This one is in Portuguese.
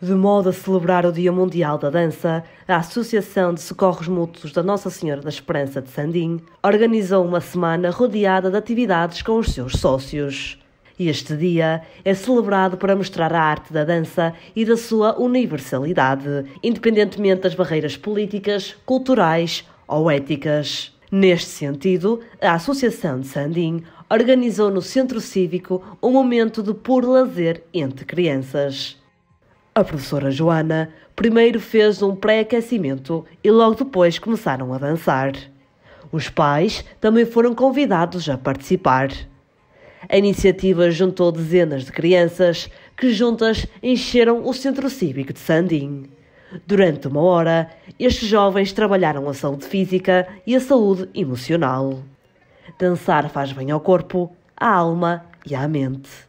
De modo a celebrar o Dia Mundial da Dança, a Associação de Socorros Mútuos da Nossa Senhora da Esperança de Sandim organizou uma semana rodeada de atividades com os seus sócios. E este dia é celebrado para mostrar a arte da dança e da sua universalidade, independentemente das barreiras políticas, culturais ou éticas. Neste sentido, a Associação de Sandim organizou no Centro Cívico um momento de puro lazer entre crianças. A professora Joana primeiro fez um pré-aquecimento e logo depois começaram a dançar. Os pais também foram convidados a participar. A iniciativa juntou dezenas de crianças que juntas encheram o Centro Cívico de Sandim. Durante uma hora, estes jovens trabalharam a saúde física e a saúde emocional. Dançar faz bem ao corpo, à alma e à mente.